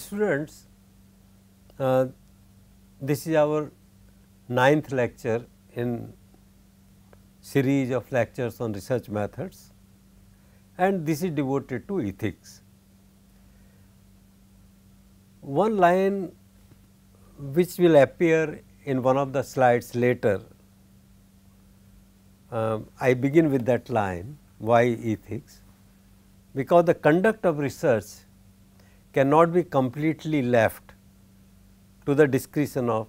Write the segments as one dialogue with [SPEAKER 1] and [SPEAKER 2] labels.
[SPEAKER 1] Students, uh, this is our ninth lecture in series of lectures on research methods and this is devoted to ethics. One line which will appear in one of the slides later, uh, I begin with that line why ethics because the conduct of research cannot be completely left to the discretion of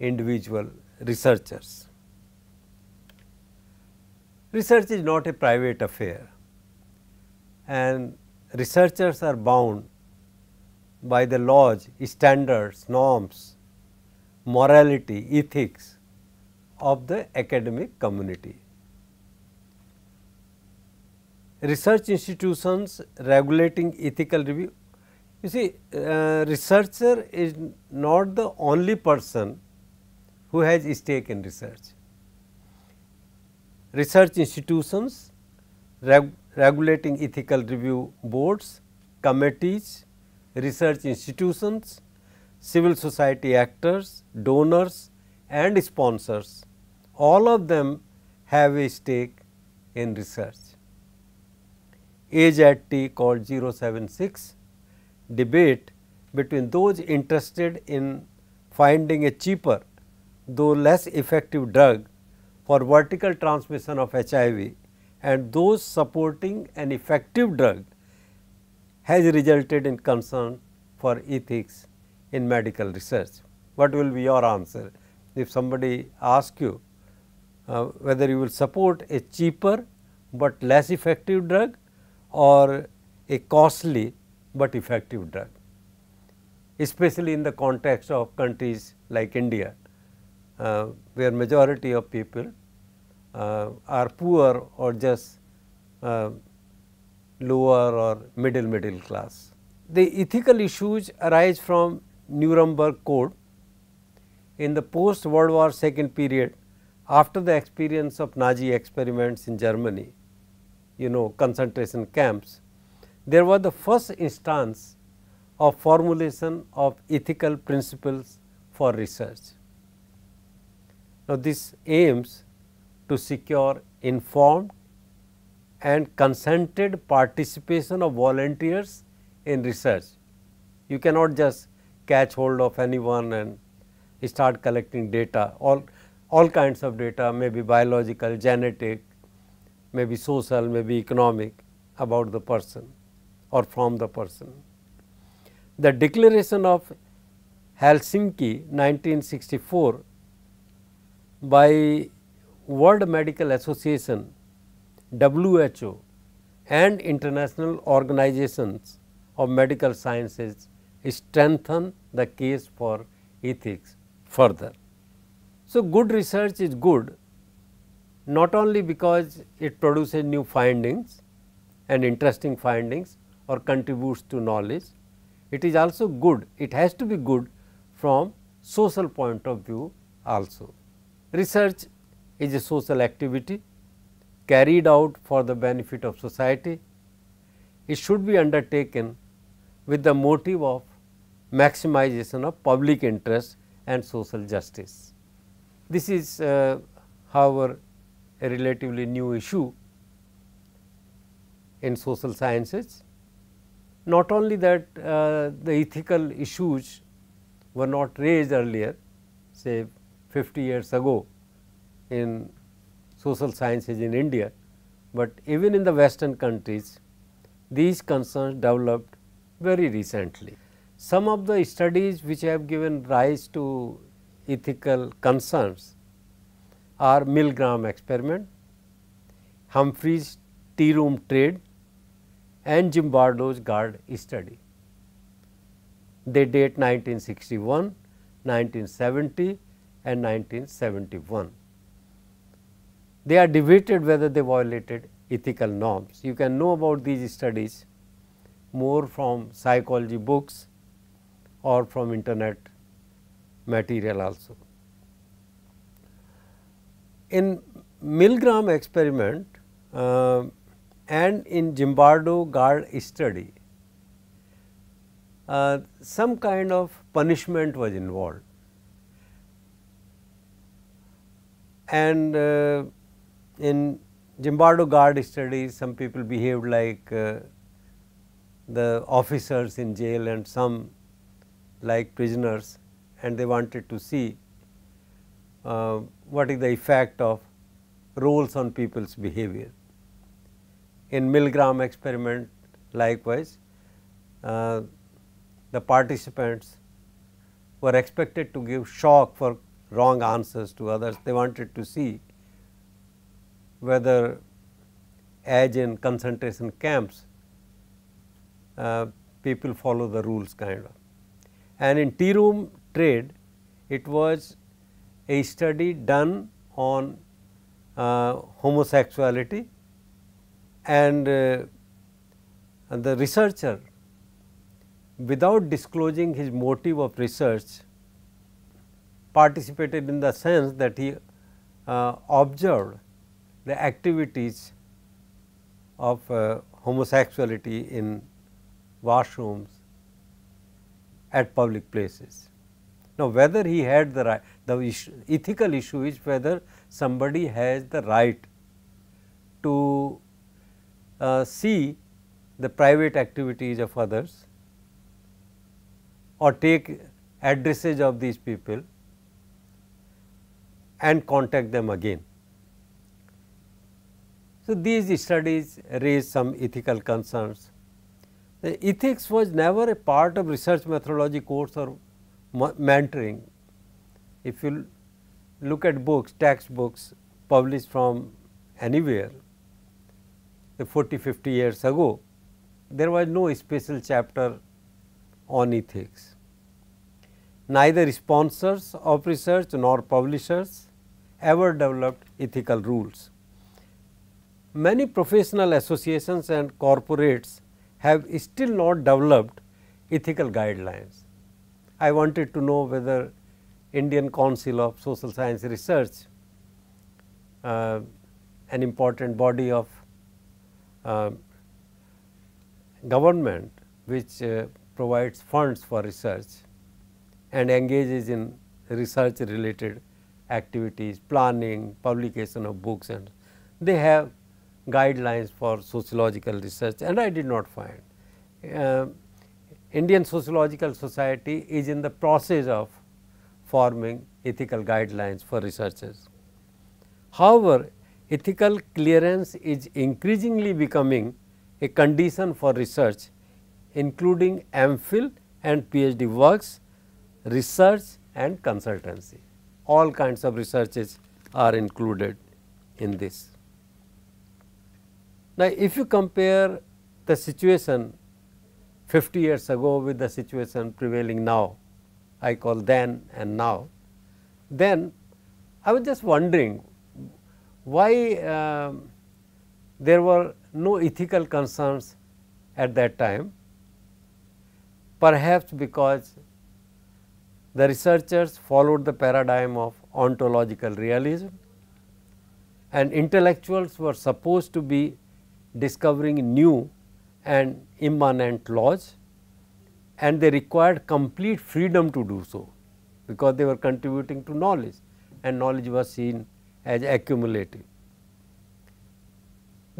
[SPEAKER 1] individual researchers. Research is not a private affair and researchers are bound by the laws, standards, norms, morality, ethics of the academic community. Research institutions regulating ethical review you see, uh, researcher is not the only person who has stake in research. Research institutions, reg regulating ethical review boards, committees, research institutions, civil society actors, donors and sponsors, all of them have a stake in research. T called 076 debate between those interested in finding a cheaper though less effective drug for vertical transmission of HIV and those supporting an effective drug has resulted in concern for ethics in medical research. What will be your answer if somebody asks you uh, whether you will support a cheaper but less effective drug or a costly but effective drug, especially in the context of countries like India, uh, where majority of people uh, are poor or just uh, lower or middle middle class. The ethical issues arise from Nuremberg Code in the post World War II period after the experience of Nazi experiments in Germany, you know concentration camps there was the first instance of formulation of ethical principles for research. Now, this aims to secure informed and consented participation of volunteers in research. You cannot just catch hold of anyone and start collecting data, all, all kinds of data may be biological, genetic, may be social, may be economic about the person or from the person. The declaration of Helsinki 1964 by World Medical Association WHO and international organizations of medical sciences strengthen the case for ethics further. So, good research is good not only because it produces new findings and interesting findings, or contributes to knowledge. It is also good, it has to be good from social point of view also. Research is a social activity carried out for the benefit of society. It should be undertaken with the motive of maximization of public interest and social justice. This is uh, however, a relatively new issue in social sciences not only that uh, the ethical issues were not raised earlier say 50 years ago in social sciences in India, but even in the western countries these concerns developed very recently. Some of the studies which have given rise to ethical concerns are Milgram experiment, Humphrey's tea room trade and Jim Barlow's guard study. They date 1961, 1970 and 1971. They are debated whether they violated ethical norms. You can know about these studies more from psychology books or from internet material also. In Milgram experiment, uh, and in Zimbardo guard study, uh, some kind of punishment was involved. And uh, in Zimbardo guard study, some people behaved like uh, the officers in jail and some like prisoners and they wanted to see uh, what is the effect of rules on people's behavior in Milgram experiment likewise uh, the participants were expected to give shock for wrong answers to others. They wanted to see whether as in concentration camps uh, people follow the rules kind of. And in tea room trade it was a study done on uh, homosexuality and, uh, and the researcher without disclosing his motive of research participated in the sense that he uh, observed the activities of uh, homosexuality in washrooms at public places. Now, whether he had the right, the issue, ethical issue is whether somebody has the right to uh, see the private activities of others or take addresses of these people and contact them again. So, these studies raise some ethical concerns. The ethics was never a part of research methodology course or mentoring. If you look at books, textbooks published from anywhere, 40, 50 years ago, there was no special chapter on ethics. Neither sponsors of research nor publishers ever developed ethical rules. Many professional associations and corporates have still not developed ethical guidelines. I wanted to know whether Indian Council of Social Science Research, uh, an important body of uh, government which uh, provides funds for research and engages in research related activities, planning, publication of books and they have guidelines for sociological research and I did not find. Uh, Indian Sociological Society is in the process of forming ethical guidelines for researchers. However, ethical clearance is increasingly becoming a condition for research including AMPhil and PhD works, research and consultancy. All kinds of researches are included in this. Now, if you compare the situation 50 years ago with the situation prevailing now, I call then and now, then I was just wondering why um, there were no ethical concerns at that time, perhaps because the researchers followed the paradigm of ontological realism and intellectuals were supposed to be discovering new and immanent laws and they required complete freedom to do so, because they were contributing to knowledge and knowledge was seen as accumulative.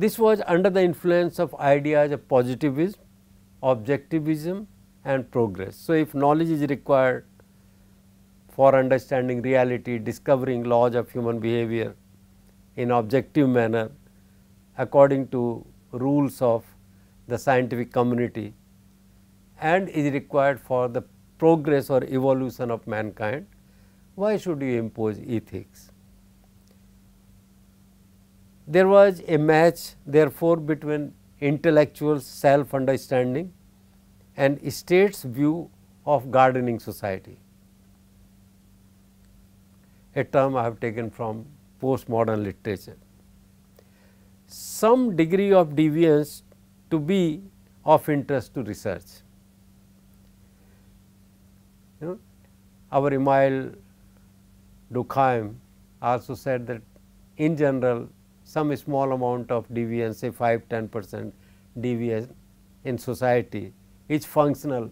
[SPEAKER 1] This was under the influence of ideas of positivism, objectivism and progress. So, if knowledge is required for understanding reality, discovering laws of human behavior in objective manner according to rules of the scientific community and is required for the progress or evolution of mankind, why should you impose ethics? There was a match therefore, between intellectual self understanding and state's view of gardening society, a term I have taken from postmodern literature. Some degree of deviance to be of interest to research. You know, our Emile Durkheim also said that in general some small amount of deviance say 5 10 percent deviance in society is functional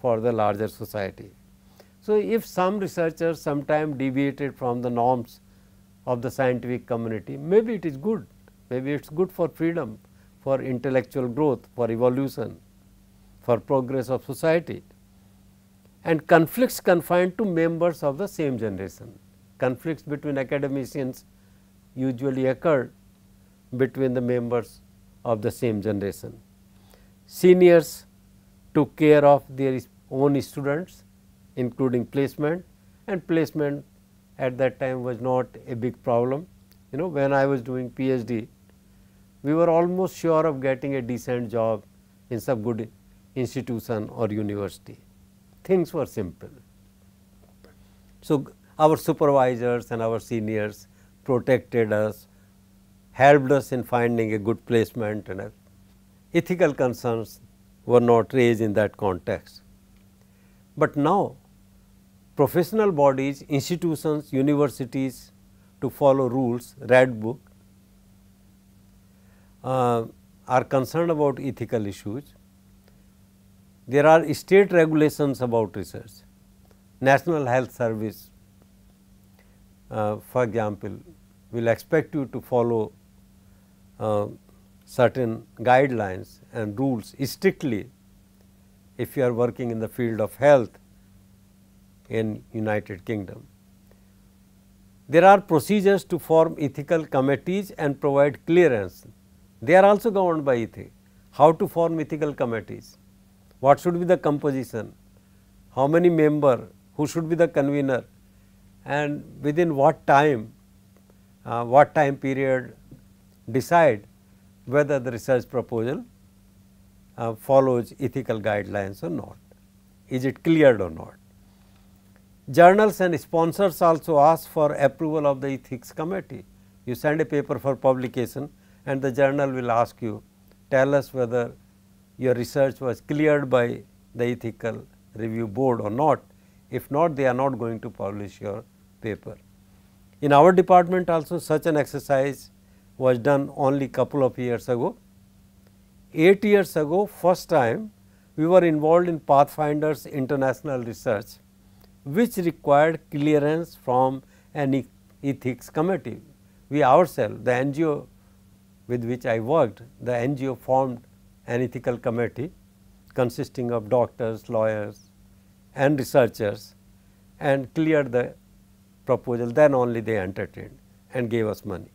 [SPEAKER 1] for the larger society. So, if some researchers sometime deviated from the norms of the scientific community, maybe it is good, maybe it is good for freedom, for intellectual growth, for evolution, for progress of society. And conflicts confined to members of the same generation, conflicts between academicians usually occur between the members of the same generation. Seniors took care of their own students including placement and placement at that time was not a big problem. You know when I was doing PhD, we were almost sure of getting a decent job in some good institution or university. Things were simple. So, our supervisors and our seniors protected us helped us in finding a good placement and ethical concerns were not raised in that context. But now professional bodies, institutions, universities to follow rules, red book uh, are concerned about ethical issues. There are state regulations about research, National Health Service uh, for example, will expect you to follow uh, certain guidelines and rules strictly if you are working in the field of health in United Kingdom. There are procedures to form ethical committees and provide clearance. They are also governed by ethics. How to form ethical committees? What should be the composition? How many member? Who should be the convener? And within what time? Uh, what time period? decide whether the research proposal uh, follows ethical guidelines or not, is it cleared or not. Journals and sponsors also ask for approval of the ethics committee. You send a paper for publication and the journal will ask you, tell us whether your research was cleared by the ethical review board or not. If not, they are not going to publish your paper. In our department also such an exercise was done only couple of years ago. 8 years ago first time we were involved in Pathfinder's international research which required clearance from an ethics committee. We ourselves the NGO with which I worked the NGO formed an ethical committee consisting of doctors, lawyers and researchers and cleared the proposal then only they entertained and gave us money.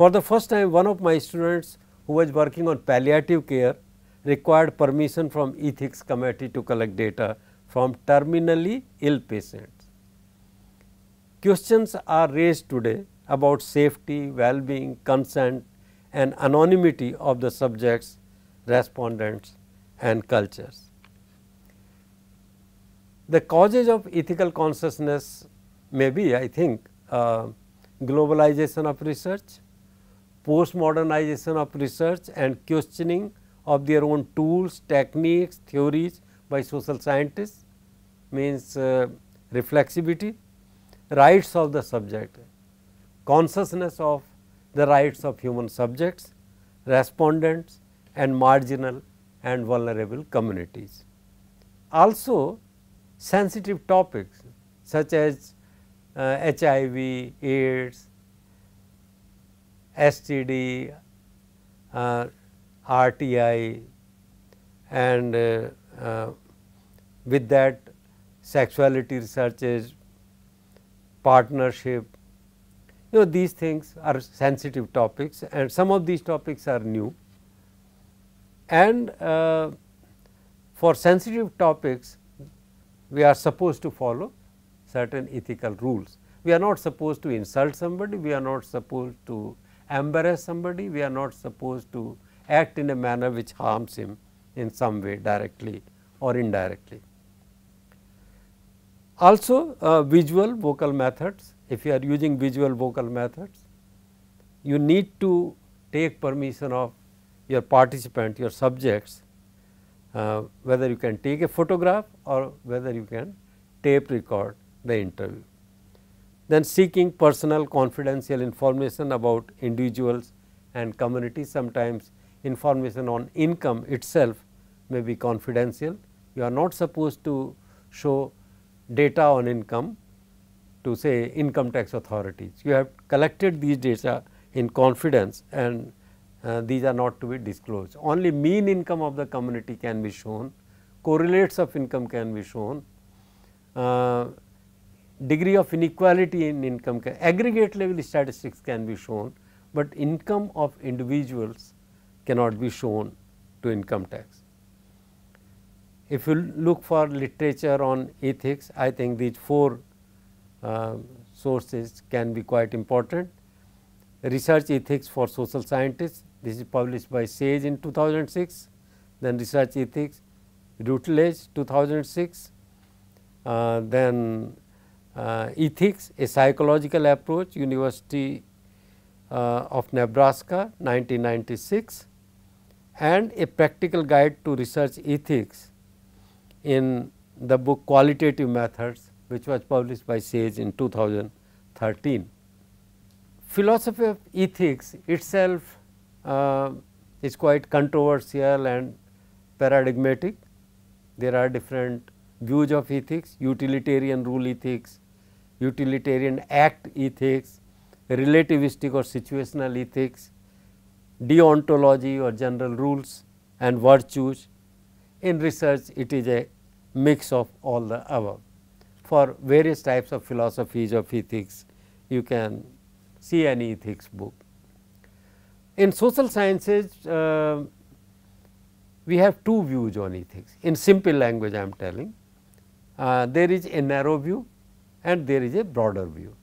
[SPEAKER 1] For the first time, one of my students who was working on palliative care required permission from ethics committee to collect data from terminally ill patients. Questions are raised today about safety, well-being, consent and anonymity of the subjects, respondents and cultures. The causes of ethical consciousness may be I think uh, globalization of research, postmodernization of research and questioning of their own tools, techniques, theories by social scientists means uh, reflexivity, rights of the subject, consciousness of the rights of human subjects, respondents and marginal and vulnerable communities. Also sensitive topics such as uh, HIV, AIDS, STD, uh, RTI and uh, uh, with that sexuality researches, partnership, you know these things are sensitive topics and some of these topics are new and uh, for sensitive topics we are supposed to follow certain ethical rules. We are not supposed to insult somebody, we are not supposed to embarrass somebody, we are not supposed to act in a manner which harms him in some way directly or indirectly. Also uh, visual vocal methods, if you are using visual vocal methods, you need to take permission of your participant, your subjects, uh, whether you can take a photograph or whether you can tape record the interview. Then seeking personal confidential information about individuals and communities. Sometimes information on income itself may be confidential. You are not supposed to show data on income to say income tax authorities. You have collected these data in confidence and uh, these are not to be disclosed. Only mean income of the community can be shown, correlates of income can be shown, uh, degree of inequality in income aggregate level statistics can be shown, but income of individuals cannot be shown to income tax. If you look for literature on ethics, I think these four uh, sources can be quite important. Research ethics for social scientists, this is published by Sage in 2006, then research ethics, Routledge 2006, uh, then uh, ethics, a psychological approach, University uh, of Nebraska 1996 and a practical guide to research ethics in the book qualitative methods which was published by Sage in 2013. Philosophy of ethics itself uh, is quite controversial and paradigmatic. There are different views of ethics, utilitarian rule ethics, utilitarian act ethics, relativistic or situational ethics, deontology or general rules and virtues. In research, it is a mix of all the above. For various types of philosophies of ethics, you can see any ethics book. In social sciences, uh, we have two views on ethics. In simple language, I am telling uh, there is a narrow view and there is a broader view.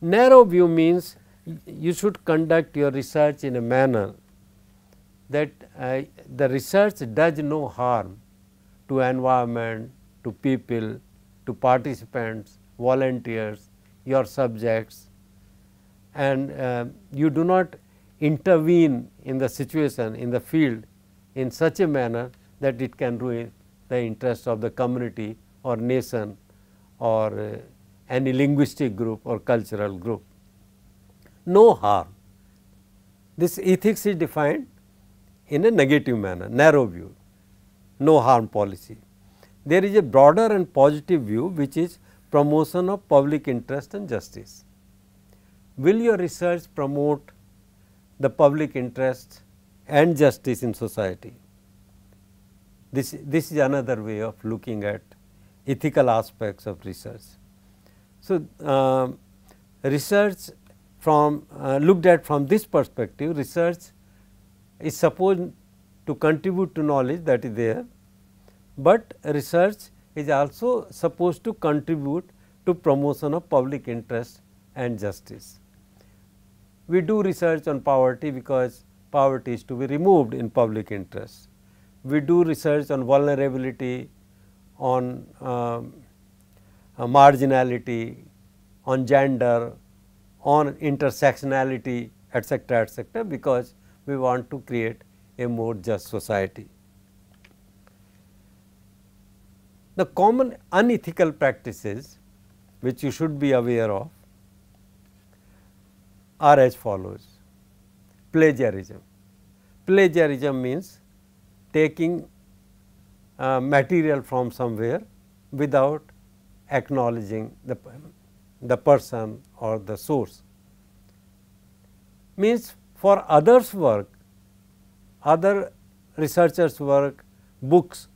[SPEAKER 1] Narrow view means you should conduct your research in a manner that uh, the research does no harm to environment, to people, to participants, volunteers, your subjects and uh, you do not intervene in the situation in the field in such a manner that it can ruin the interests of the community or nation or uh, any linguistic group or cultural group. No harm. This ethics is defined in a negative manner, narrow view, no harm policy. There is a broader and positive view which is promotion of public interest and justice. Will your research promote the public interest and justice in society? This, this is another way of looking at ethical aspects of research. So, uh, research from uh, looked at from this perspective research is supposed to contribute to knowledge that is there, but research is also supposed to contribute to promotion of public interest and justice. We do research on poverty because poverty is to be removed in public interest we do research on vulnerability, on um, uh, marginality, on gender, on intersectionality etc., etc., because we want to create a more just society. The common unethical practices which you should be aware of are as follows. Plagiarism. Plagiarism means taking uh, material from somewhere without acknowledging the, the person or the source. Means for others work, other researchers work, books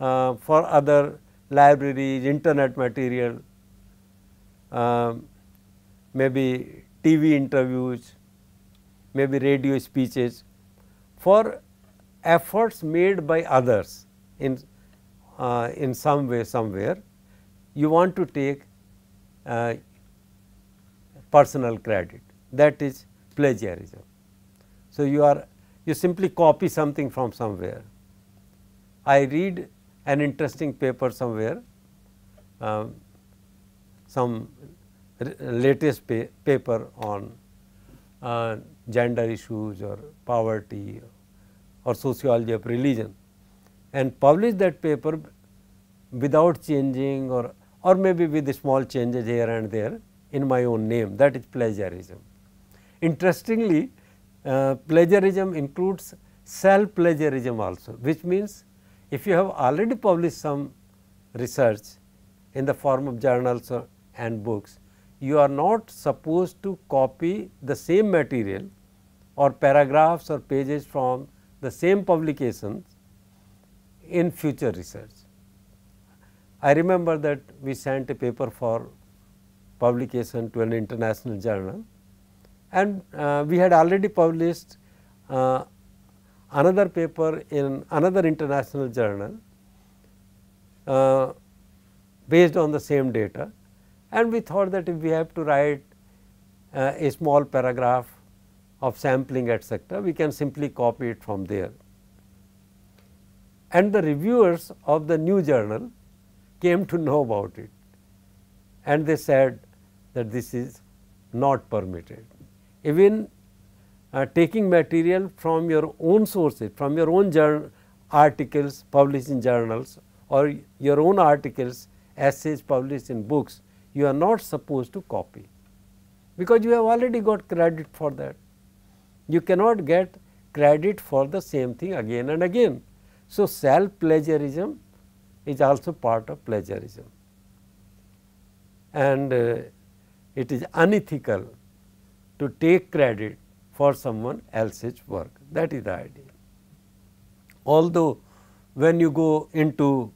[SPEAKER 1] uh, for other libraries, internet material, uh, maybe TV interviews, maybe radio speeches. For efforts made by others in, uh, in some way somewhere, you want to take uh, personal credit that is plagiarism. So, you are you simply copy something from somewhere. I read an interesting paper somewhere, uh, some latest pa paper on uh, gender issues or poverty or sociology of religion and publish that paper without changing or or maybe with small changes here and there in my own name that is plagiarism. Interestingly uh, plagiarism includes self plagiarism also which means if you have already published some research in the form of journals or, and books you are not supposed to copy the same material or paragraphs or pages from the same publications in future research. I remember that we sent a paper for publication to an international journal and uh, we had already published uh, another paper in another international journal uh, based on the same data and we thought that if we have to write uh, a small paragraph of sampling etc., we can simply copy it from there. And the reviewers of the new journal came to know about it and they said that this is not permitted. Even uh, taking material from your own sources, from your own journal articles published in journals or your own articles, essays published in books, you are not supposed to copy because you have already got credit for that. You cannot get credit for the same thing again and again. So, self plagiarism is also part of plagiarism and uh, it is unethical to take credit for someone else's work that is the idea. Although when you go into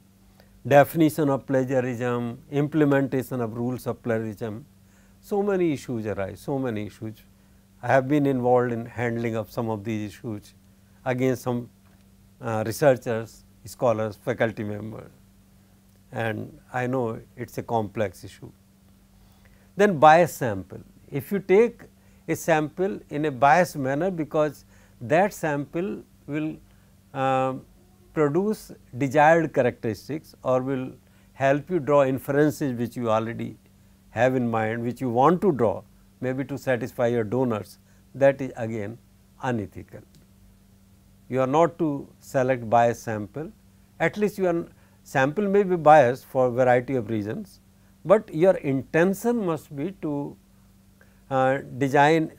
[SPEAKER 1] definition of plagiarism, implementation of rules of plagiarism, so many issues arise, so many issues I have been involved in handling of some of these issues against some uh, researchers, scholars, faculty members and I know it is a complex issue. Then bias sample, if you take a sample in a biased manner because that sample will uh, produce desired characteristics or will help you draw inferences which you already have in mind which you want to draw maybe to satisfy your donors that is again unethical. You are not to select biased sample at least your sample may be biased for variety of reasons, but your intention must be to uh, design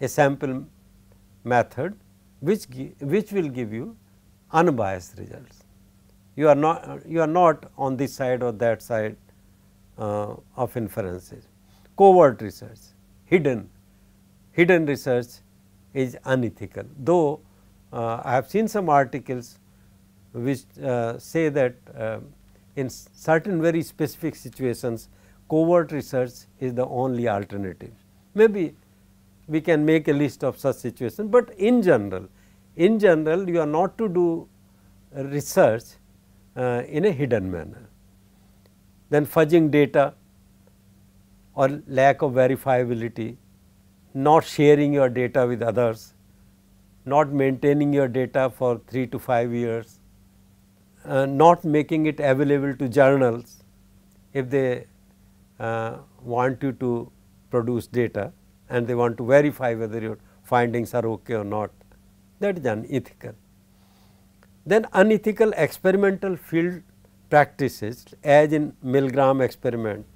[SPEAKER 1] a sample method which which will give you unbiased results. You are not you are not on this side or that side uh, of inferences. Covert research hidden, hidden research is unethical. Though uh, I have seen some articles which uh, say that uh, in certain very specific situations covert research is the only alternative. Maybe we can make a list of such situations, but in general, in general you are not to do research uh, in a hidden manner. Then fudging data or lack of verifiability, not sharing your data with others, not maintaining your data for 3 to 5 years, uh, not making it available to journals if they uh, want you to produce data and they want to verify whether your findings are okay or not that is unethical. Then unethical experimental field practices as in Milgram experiment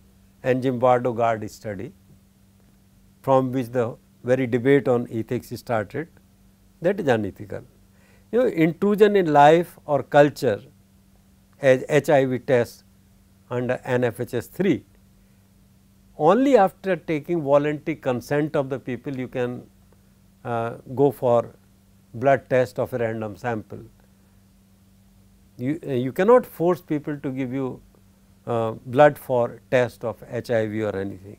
[SPEAKER 1] and Zimbardo guard study from which the very debate on ethics started that is unethical. You know intrusion in life or culture as HIV test under NFHS 3 only after taking voluntary consent of the people you can uh, go for blood test of a random sample. You, uh, you cannot force people to give you uh, blood for test of HIV or anything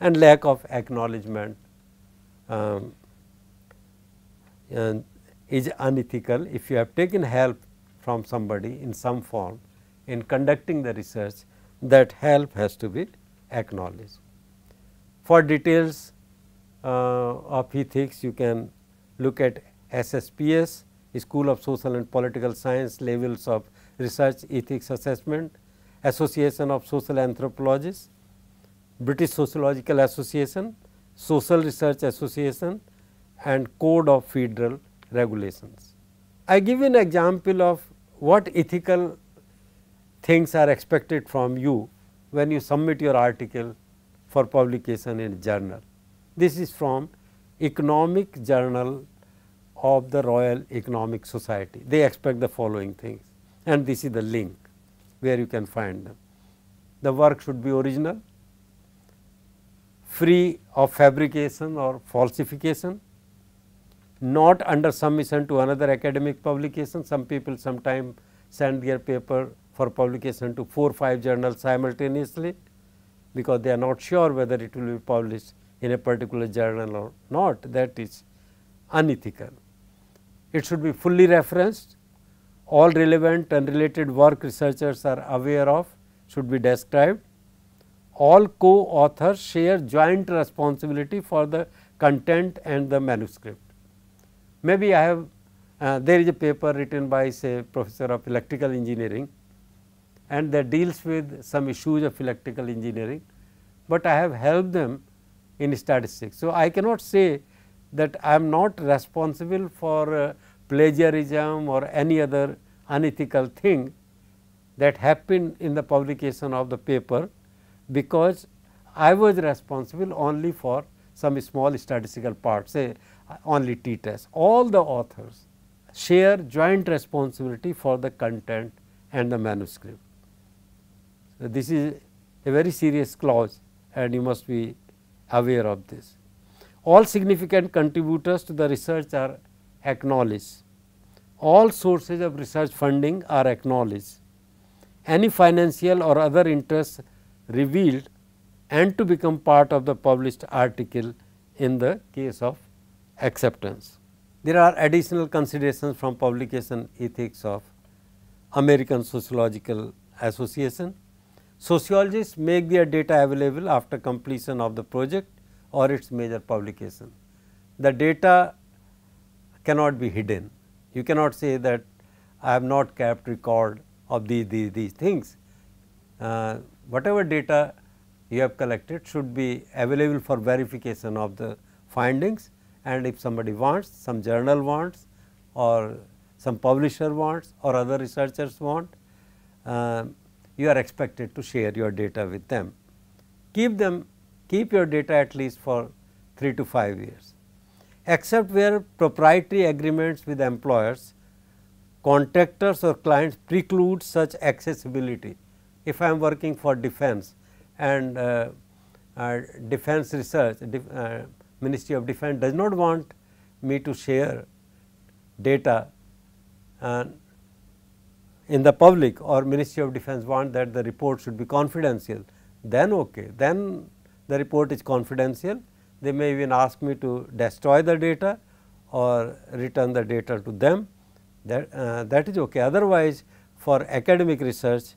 [SPEAKER 1] and lack of acknowledgement um, is unethical if you have taken help from somebody in some form in conducting the research that help has to be acknowledged. For details uh, of ethics you can look at SSPS School of Social and Political Science levels of research ethics assessment Association of Social Anthropologists, British Sociological Association, Social Research Association and Code of Federal Regulations. I give an example of what ethical things are expected from you when you submit your article for publication in journal. This is from Economic Journal of the Royal Economic Society. They expect the following things and this is the link where you can find them. The work should be original, free of fabrication or falsification, not under submission to another academic publication. Some people sometimes send their paper for publication to 4 or 5 journals simultaneously because they are not sure whether it will be published in a particular journal or not that is unethical. It should be fully referenced all relevant and related work researchers are aware of should be described. All co-authors share joint responsibility for the content and the manuscript. Maybe I have uh, there is a paper written by say professor of electrical engineering and that deals with some issues of electrical engineering, but I have helped them in statistics. So, I cannot say that I am not responsible for uh, plagiarism or any other unethical thing that happened in the publication of the paper because I was responsible only for some small statistical part say only t test. All the authors share joint responsibility for the content and the manuscript. So, this is a very serious clause and you must be aware of this. All significant contributors to the research are acknowledged all sources of research funding are acknowledged. Any financial or other interests revealed and to become part of the published article in the case of acceptance. There are additional considerations from publication ethics of American Sociological Association. Sociologists make their data available after completion of the project or its major publication. The data cannot be hidden. You cannot say that I have not kept record of these, these, these things. Uh, whatever data you have collected should be available for verification of the findings and if somebody wants, some journal wants or some publisher wants or other researchers want, uh, you are expected to share your data with them. Keep them, keep your data at least for 3 to 5 years except where proprietary agreements with employers, contractors or clients preclude such accessibility. If I am working for defense and uh, uh, defense research, uh, Ministry of Defense does not want me to share data uh, in the public or Ministry of Defense want that the report should be confidential, then okay, then the report is confidential they may even ask me to destroy the data or return the data to them that uh, that is okay otherwise for academic research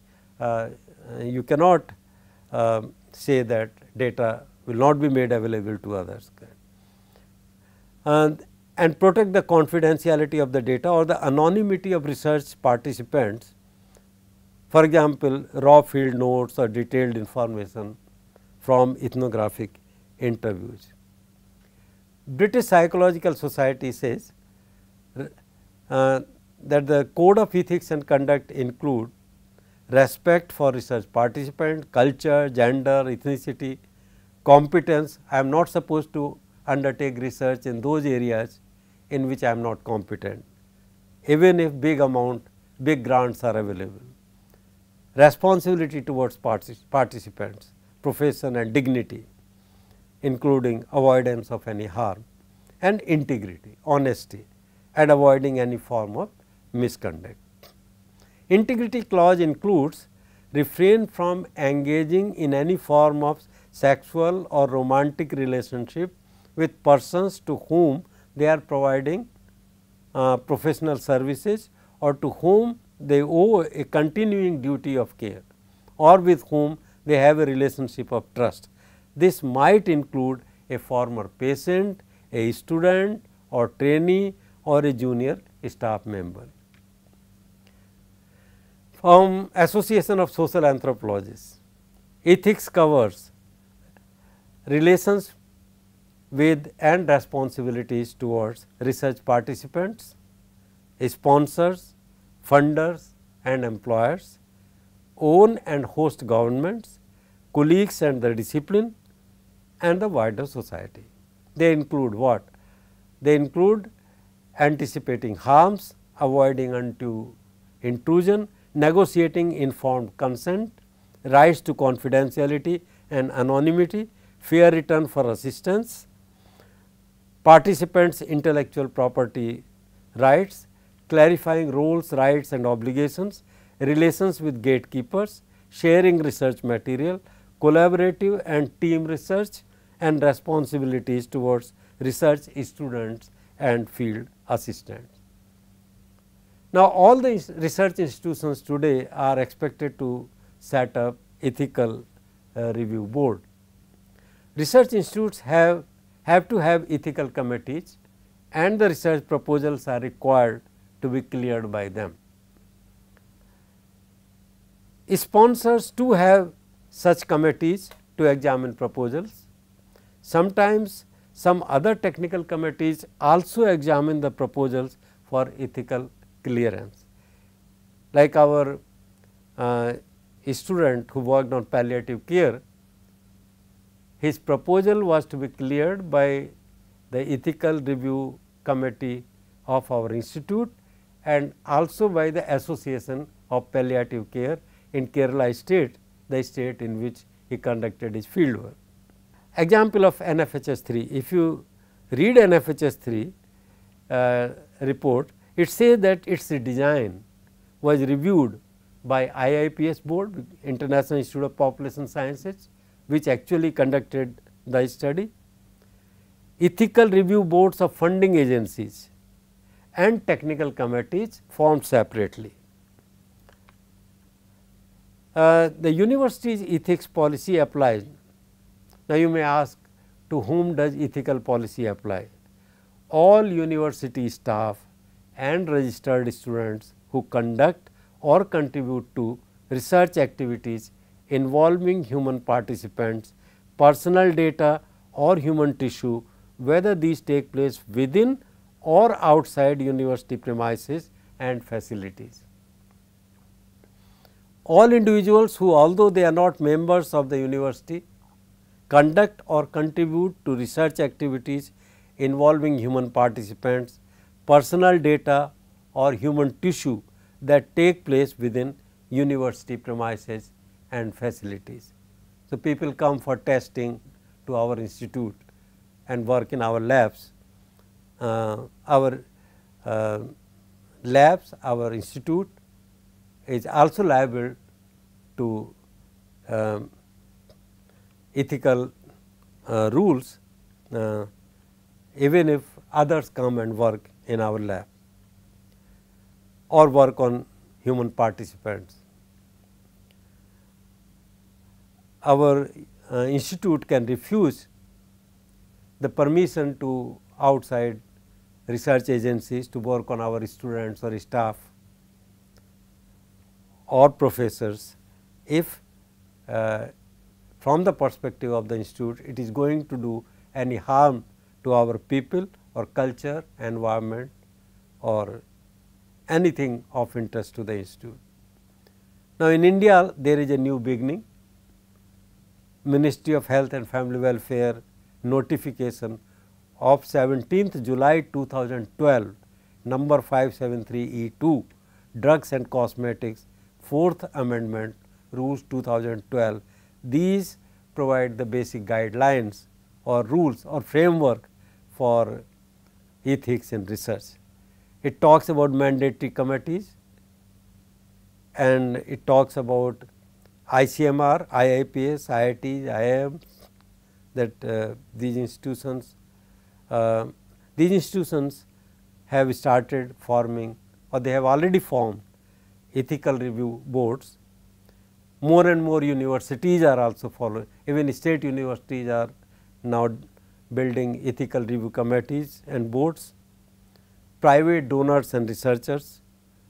[SPEAKER 1] uh, you cannot uh, say that data will not be made available to others and, and protect the confidentiality of the data or the anonymity of research participants for example raw field notes or detailed information from ethnographic interviews British Psychological Society says uh, that the code of ethics and conduct include respect for research participant, culture, gender, ethnicity, competence. I am not supposed to undertake research in those areas in which I am not competent, even if big amount, big grants are available. Responsibility towards participants, profession and dignity including avoidance of any harm and integrity, honesty and avoiding any form of misconduct. Integrity clause includes refrain from engaging in any form of sexual or romantic relationship with persons to whom they are providing uh, professional services or to whom they owe a continuing duty of care or with whom they have a relationship of trust this might include a former patient, a student or trainee or a junior staff member. From Association of Social Anthropologists, ethics covers relations with and responsibilities towards research participants, sponsors, funders and employers, own and host governments, colleagues and the discipline, and the wider society. They include what? They include anticipating harms, avoiding undue intrusion, negotiating informed consent, rights to confidentiality and anonymity, fair return for assistance, participants' intellectual property rights, clarifying roles, rights and obligations, relations with gatekeepers, sharing research material, collaborative and team research and responsibilities towards research students and field assistants. Now, all the research institutions today are expected to set up ethical uh, review board. Research institutes have, have to have ethical committees and the research proposals are required to be cleared by them. Sponsors too have such committees to examine proposals. Sometimes some other technical committees also examine the proposals for ethical clearance. Like our uh, student who worked on palliative care, his proposal was to be cleared by the ethical review committee of our institute and also by the association of palliative care in Kerala state the state in which he conducted his field work. Example of NFHS 3, if you read NFHS 3 uh, report, it says that its design was reviewed by IIPS board, International Institute of Population Sciences, which actually conducted the study, ethical review boards of funding agencies and technical committees formed separately uh, the university's ethics policy applies. Now, you may ask to whom does ethical policy apply? All university staff and registered students who conduct or contribute to research activities involving human participants, personal data or human tissue, whether these take place within or outside university premises and facilities all individuals who although they are not members of the university conduct or contribute to research activities involving human participants, personal data or human tissue that take place within university premises and facilities. So, people come for testing to our institute and work in our labs. Uh, our uh, labs, our institute is also liable to um, ethical uh, rules uh, even if others come and work in our lab or work on human participants. Our uh, institute can refuse the permission to outside research agencies to work on our students or staff or professors if uh, from the perspective of the institute it is going to do any harm to our people or culture, environment or anything of interest to the institute. Now, in India there is a new beginning Ministry of Health and Family Welfare notification of 17th July 2012 number 573E2 drugs and cosmetics fourth amendment rules 2012. These provide the basic guidelines or rules or framework for ethics in research. It talks about mandatory committees and it talks about ICMR, IIPS, IITs, IIMs that uh, these institutions, uh, these institutions have started forming or they have already formed ethical review boards. More and more universities are also following, even state universities are now building ethical review committees and boards. Private donors and researchers,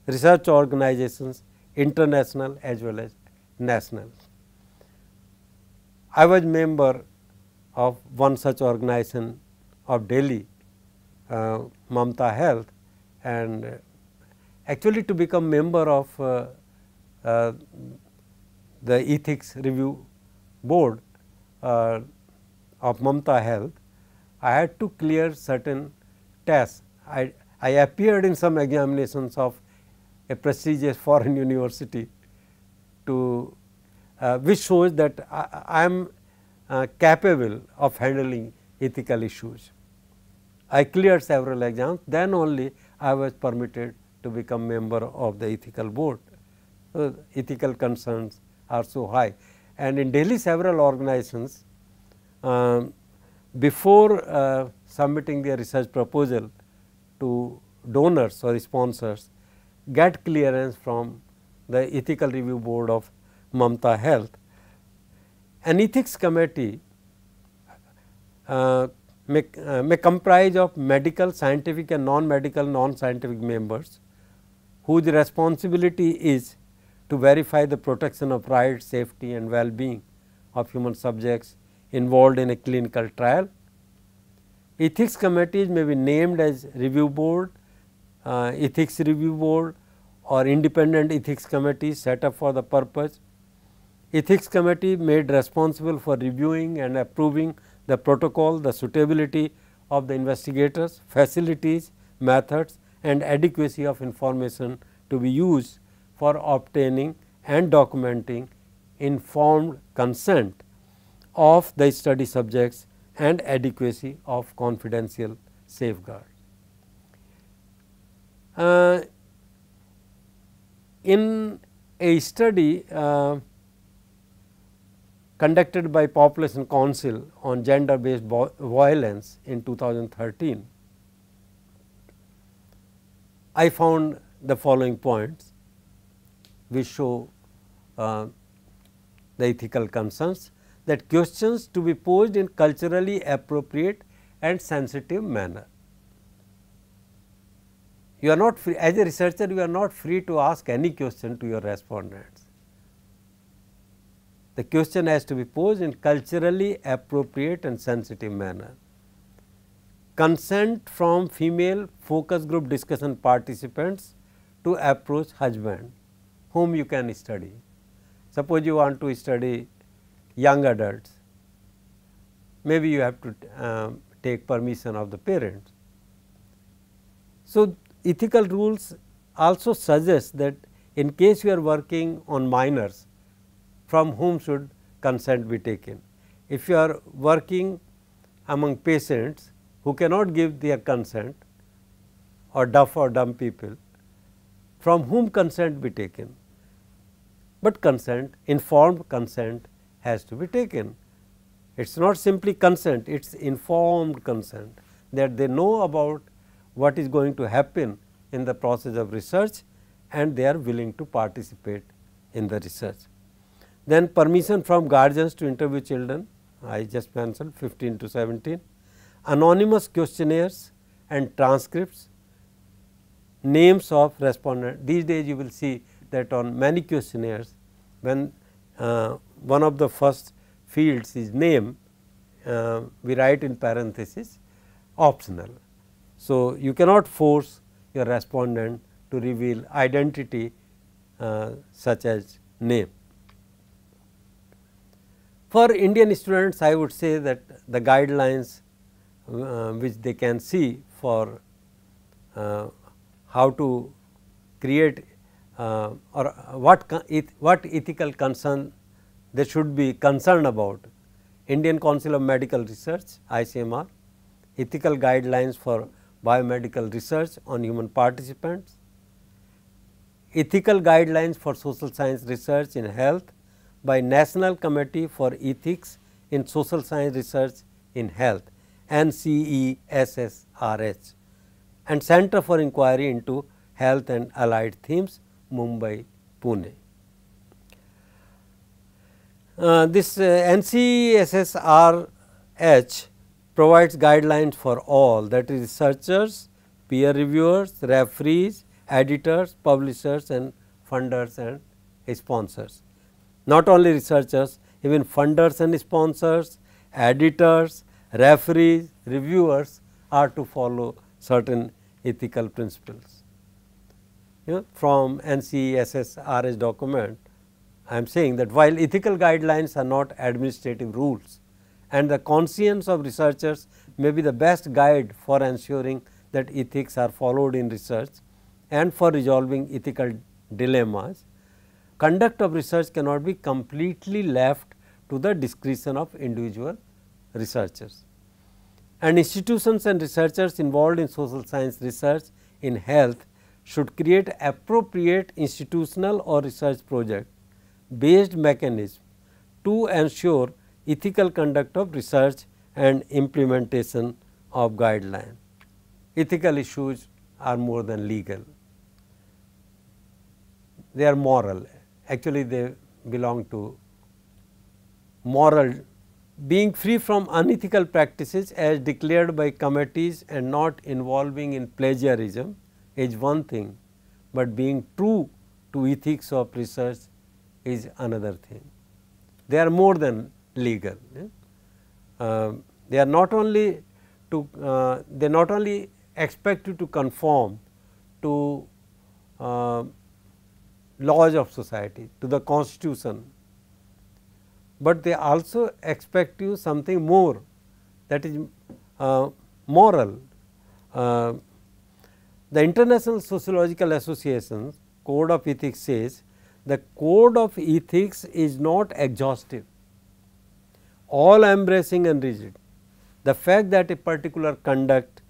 [SPEAKER 1] research organizations, international as well as national. I was member of one such organization of Delhi, uh, Mamta Health and actually to become member of uh, uh, the ethics review board uh, of Mamta Health, I had to clear certain tests. I, I appeared in some examinations of a prestigious foreign university to uh, which shows that I, I am uh, capable of handling ethical issues. I cleared several exams, then only I was permitted to become member of the ethical board. So, ethical concerns are so high and in Delhi several organizations uh, before uh, submitting their research proposal to donors or sponsors get clearance from the ethical review board of Mamta Health. An ethics committee uh, may, uh, may comprise of medical, scientific and non-medical, non-scientific members whose responsibility is to verify the protection of rights, safety and well-being of human subjects involved in a clinical trial. Ethics committees may be named as review board, uh, ethics review board or independent ethics committee set up for the purpose. Ethics committee made responsible for reviewing and approving the protocol, the suitability of the investigators, facilities, methods and adequacy of information to be used for obtaining and documenting informed consent of the study subjects and adequacy of confidential safeguard. Uh, in a study uh, conducted by Population Council on gender based violence in 2013, I found the following points which show uh, the ethical concerns that questions to be posed in culturally appropriate and sensitive manner. You are not free as a researcher you are not free to ask any question to your respondents. The question has to be posed in culturally appropriate and sensitive manner consent from female focus group discussion participants to approach husband whom you can study. Suppose you want to study young adults, maybe you have to um, take permission of the parents. So, ethical rules also suggest that in case you are working on minors from whom should consent be taken. If you are working among patients who cannot give their consent or deaf or dumb people from whom consent be taken. But consent, informed consent has to be taken. It is not simply consent, it is informed consent that they know about what is going to happen in the process of research and they are willing to participate in the research. Then permission from guardians to interview children, I just mentioned 15 to 17 anonymous questionnaires and transcripts, names of respondents. These days you will see that on many questionnaires when uh, one of the first fields is name, uh, we write in parenthesis optional. So, you cannot force your respondent to reveal identity uh, such as name. For Indian students, I would say that the guidelines uh, which they can see for uh, how to create uh, or what, what ethical concern they should be concerned about. Indian Council of Medical Research ICMR, ethical guidelines for biomedical research on human participants, ethical guidelines for social science research in health by National Committee for Ethics in Social Science Research in Health. NCESSRH and Center for Inquiry into Health and Allied Themes, Mumbai, Pune. Uh, this uh, NCESSRH provides guidelines for all that is researchers, peer reviewers, referees, editors, publishers and funders and sponsors. Not only researchers, even funders and sponsors, editors, referees, reviewers are to follow certain ethical principles. You know, from NCSSRS document, I am saying that while ethical guidelines are not administrative rules and the conscience of researchers may be the best guide for ensuring that ethics are followed in research and for resolving ethical dilemmas, conduct of research cannot be completely left to the discretion of individual researchers. And institutions and researchers involved in social science research in health should create appropriate institutional or research project based mechanism to ensure ethical conduct of research and implementation of guideline. Ethical issues are more than legal. They are moral. Actually, they belong to moral being free from unethical practices as declared by committees and not involving in plagiarism is one thing, but being true to ethics of research is another thing. They are more than legal. Yeah? Uh, um, they are not only to uh, they not only expect you to conform to uh, laws of society, to the constitution, but they also expect you something more that is uh, moral. Uh, the International Sociological Association's Code of Ethics says the code of ethics is not exhaustive, all embracing and rigid. The fact that a particular conduct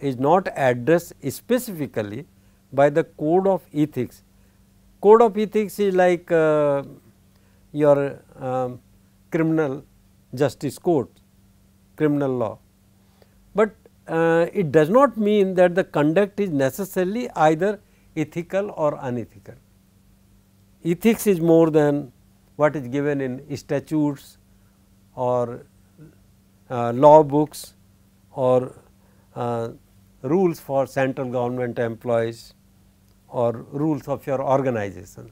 [SPEAKER 1] is not addressed specifically by the code of ethics. Code of ethics is like uh, your um, criminal justice court, criminal law. But uh, it does not mean that the conduct is necessarily either ethical or unethical. Ethics is more than what is given in statutes or uh, law books or uh, rules for central government employees or rules of your organization.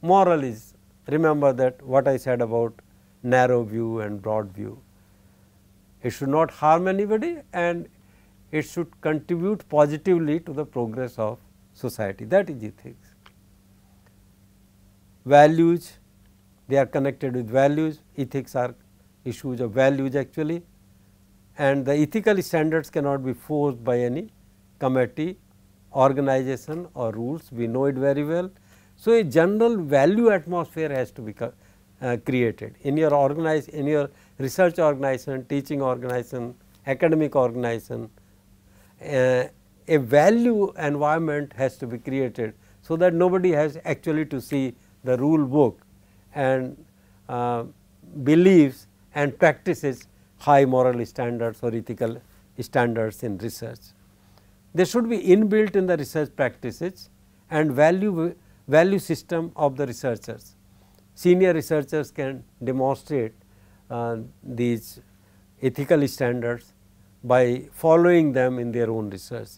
[SPEAKER 1] Moral is Remember that what I said about narrow view and broad view. It should not harm anybody and it should contribute positively to the progress of society that is ethics. Values they are connected with values ethics are issues of values actually and the ethical standards cannot be forced by any committee organization or rules we know it very well so, a general value atmosphere has to be uh, created in your organize in your research organization, teaching organization, academic organization. Uh, a value environment has to be created so that nobody has actually to see the rule book and uh, believes and practices high moral standards or ethical standards in research. They should be inbuilt in the research practices and value value system of the researchers. Senior researchers can demonstrate uh, these ethical standards by following them in their own research.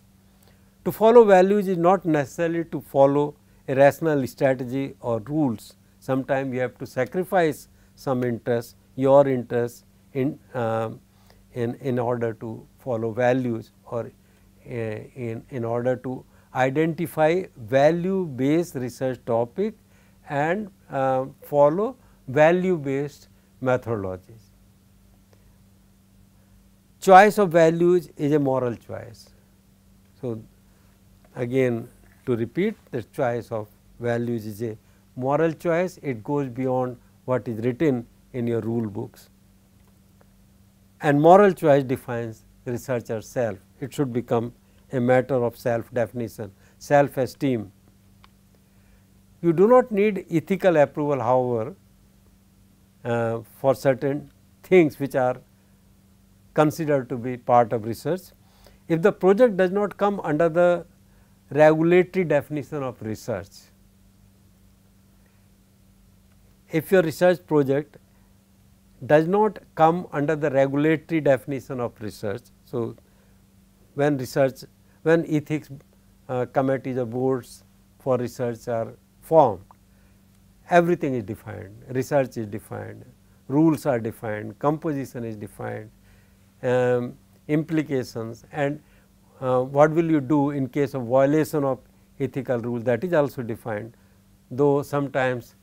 [SPEAKER 1] To follow values is not necessarily to follow a rational strategy or rules. Sometimes you have to sacrifice some interest, your interest in, uh, in, in order to follow values or uh, in, in order to identify value based research topic and uh, follow value based methodologies. Choice of values is a moral choice. So, again to repeat the choice of values is a moral choice, it goes beyond what is written in your rule books. And moral choice defines researcher self, it should become a matter of self definition, self esteem. You do not need ethical approval however, uh, for certain things which are considered to be part of research. If the project does not come under the regulatory definition of research, if your research project does not come under the regulatory definition of research. So, when research when ethics uh, committees or boards for research are formed, everything is defined, research is defined, rules are defined, composition is defined, um, implications and uh, what will you do in case of violation of ethical rule that is also defined though sometimes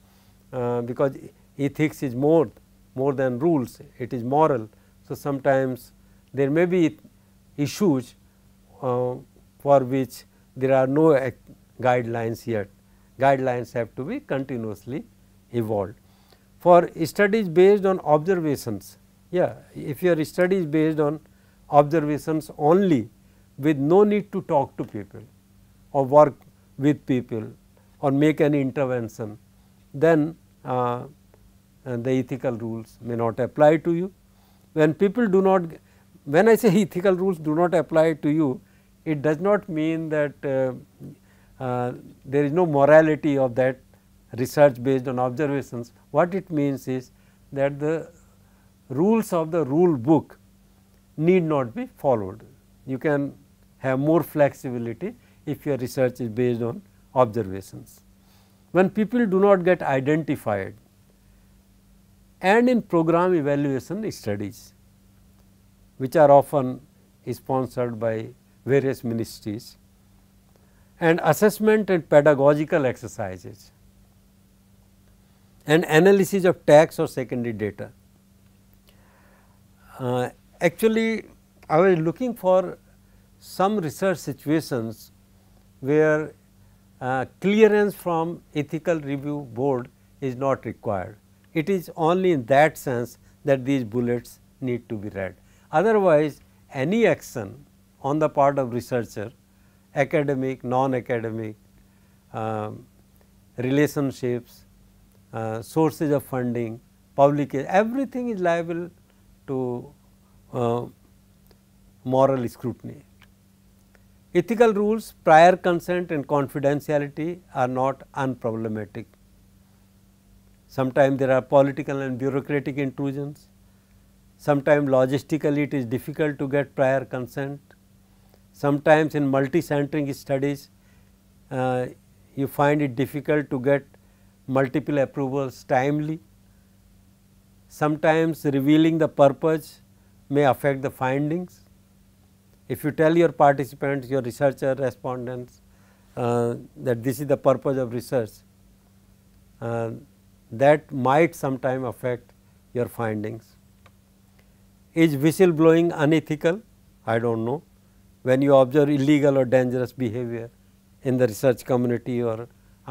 [SPEAKER 1] uh, because ethics is more more than rules it is moral so sometimes there may be issues uh, for which there are no guidelines yet. Guidelines have to be continuously evolved. For studies based on observations, yeah, if your study is based on observations only with no need to talk to people or work with people or make any intervention, then uh, uh the ethical rules may not apply to you. When people do not, when I say ethical rules do not apply to you, it does not mean that uh, uh, there is no morality of that research based on observations. What it means is that the rules of the rule book need not be followed. You can have more flexibility if your research is based on observations. When people do not get identified and in program evaluation studies which are often sponsored by various ministries and assessment and pedagogical exercises and analysis of tax or secondary data. Uh, actually, I was looking for some research situations where uh, clearance from ethical review board is not required. It is only in that sense that these bullets need to be read. Otherwise, any action on the part of researcher, academic, non-academic, uh, relationships, uh, sources of funding, publication, everything is liable to uh, moral scrutiny. Ethical rules, prior consent and confidentiality are not unproblematic. Sometimes there are political and bureaucratic intrusions. Sometimes logistically it is difficult to get prior consent Sometimes in multi-centering studies, uh, you find it difficult to get multiple approvals timely. Sometimes revealing the purpose may affect the findings. If you tell your participants, your researcher respondents uh, that this is the purpose of research, uh, that might sometime affect your findings. Is whistle blowing unethical? I do not know when you observe illegal or dangerous behavior in the research community or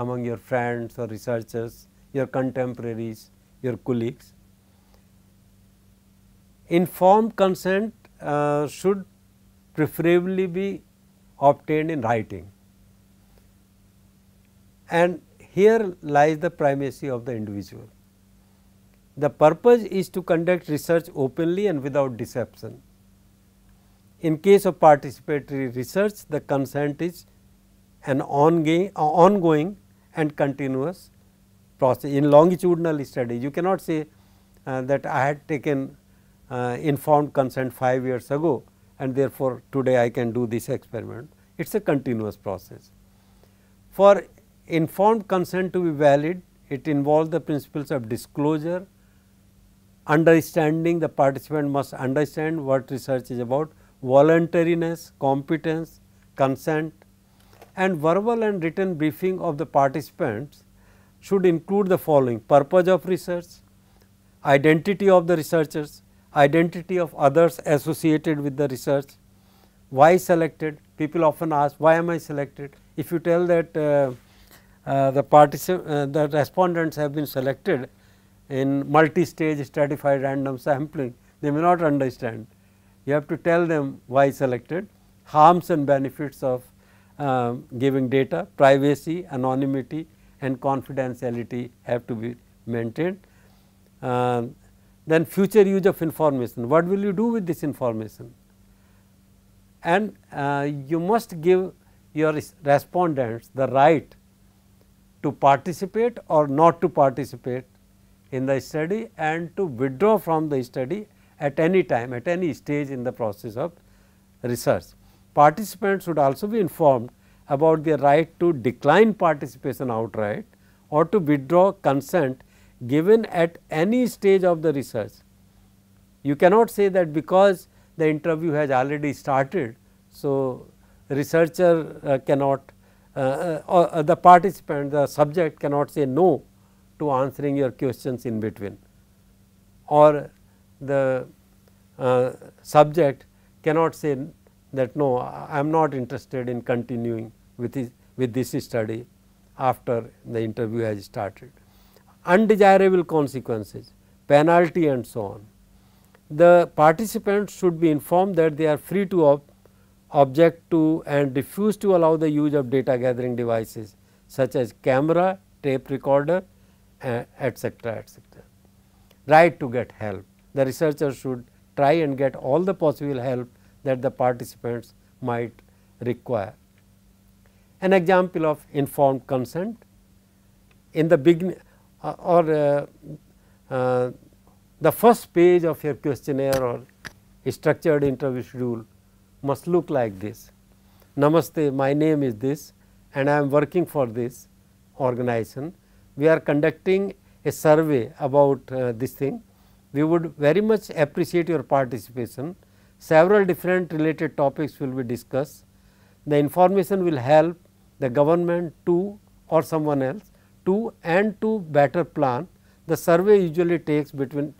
[SPEAKER 1] among your friends or researchers, your contemporaries, your colleagues. Informed consent uh, should preferably be obtained in writing and here lies the primacy of the individual. The purpose is to conduct research openly and without deception. In case of participatory research, the consent is an ongoing and continuous process. In longitudinal studies, you cannot say uh, that I had taken uh, informed consent 5 years ago and therefore, today I can do this experiment. It is a continuous process. For informed consent to be valid, it involves the principles of disclosure, understanding the participant must understand what research is about, voluntariness, competence, consent and verbal and written briefing of the participants should include the following purpose of research, identity of the researchers, identity of others associated with the research, why selected, people often ask why am I selected, if you tell that uh, uh, the participant, uh, the respondents have been selected in multi-stage stratified random sampling, they may not understand you have to tell them why selected, harms and benefits of uh, giving data, privacy, anonymity and confidentiality have to be maintained. Uh, then future use of information, what will you do with this information? And uh, you must give your respondents the right to participate or not to participate in the study and to withdraw from the study at any time, at any stage in the process of research. Participants should also be informed about their right to decline participation outright or to withdraw consent given at any stage of the research. You cannot say that because the interview has already started, so researcher uh, cannot uh, uh or uh, the participant, the subject cannot say no to answering your questions in between or the uh, subject cannot say that no I am not interested in continuing with his, with this study after the interview has started. Undesirable consequences, penalty and so on. The participants should be informed that they are free to object to and refuse to allow the use of data gathering devices such as camera, tape recorder, uh, etc., etc. Right to get help the researcher should try and get all the possible help that the participants might require. An example of informed consent in the beginning uh, or uh, uh, the first page of your questionnaire or structured interview schedule must look like this. Namaste, my name is this and I am working for this organization. We are conducting a survey about uh, this thing we would very much appreciate your participation. Several different related topics will be discussed. The information will help the government to or someone else to and to better plan. The survey usually takes between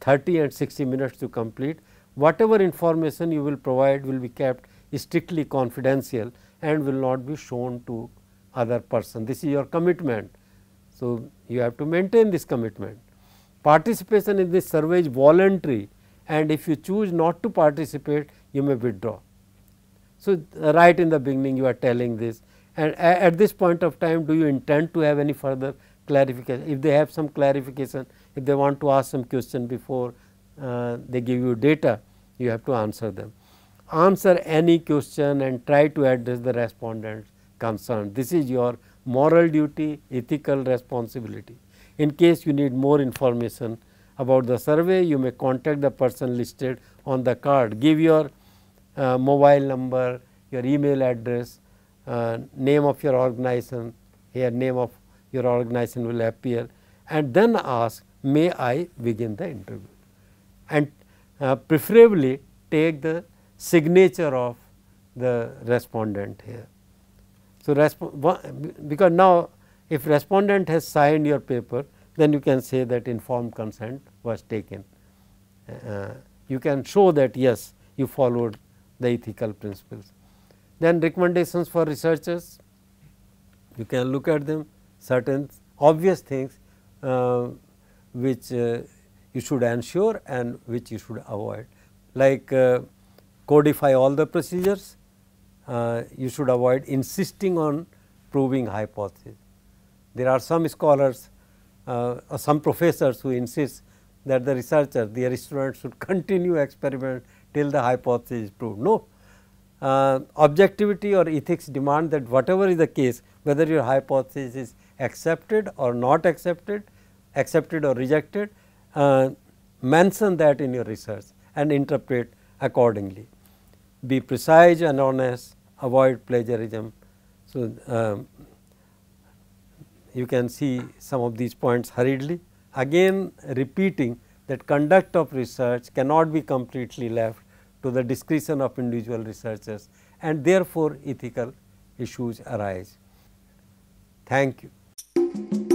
[SPEAKER 1] 30 and 60 minutes to complete. Whatever information you will provide will be kept strictly confidential and will not be shown to other person. This is your commitment. So, you have to maintain this commitment. Participation in this survey is voluntary and if you choose not to participate, you may withdraw. So, uh, right in the beginning you are telling this and at this point of time do you intend to have any further clarification? If they have some clarification, if they want to ask some question before uh, they give you data, you have to answer them. Answer any question and try to address the respondent's concern. This is your moral duty, ethical responsibility. In case you need more information about the survey, you may contact the person listed on the card. Give your uh, mobile number, your email address, uh, name of your organization, here name of your organization will appear and then ask may I begin the interview and uh, preferably take the signature of the respondent here. So, because now if respondent has signed your paper, then you can say that informed consent was taken. Uh, you can show that yes, you followed the ethical principles. Then recommendations for researchers, you can look at them certain obvious things uh, which uh, you should ensure and which you should avoid like uh, codify all the procedures, uh, you should avoid insisting on proving hypothesis. There are some scholars uh, or some professors who insist that the researcher, their students should continue experiment till the hypothesis is proved. No, uh, objectivity or ethics demand that whatever is the case, whether your hypothesis is accepted or not accepted, accepted or rejected, uh, mention that in your research and interpret accordingly. Be precise and honest, avoid plagiarism. So, uh, you can see some of these points hurriedly. Again repeating that conduct of research cannot be completely left to the discretion of individual researchers and therefore, ethical issues arise. Thank you.